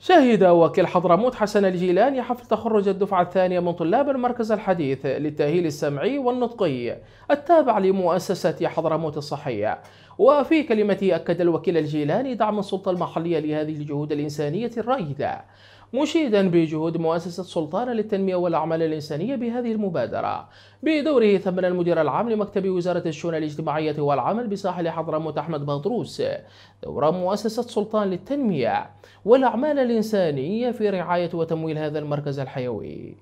شهد وكيل حضرموت حسن الجيلاني حفل تخرج الدفعة الثانية من طلاب المركز الحديث للتأهيل السمعي والنطقي التابع لمؤسسة حضرموت الصحية وفي كلمته أكد الوكيل الجيلاني دعم السلطة المحلية لهذه الجهود الإنسانية الرائدة مشيدا بجهود مؤسسة سلطان للتنمية والأعمال الإنسانية بهذه المبادرة بدوره ثمن المدير العام لمكتب وزارة الشؤون الاجتماعية والعمل بساحل حضرموت أحمد بطروس دور مؤسسة سلطان للتنمية والأعمال الإنسانية في رعاية وتمويل هذا المركز الحيوي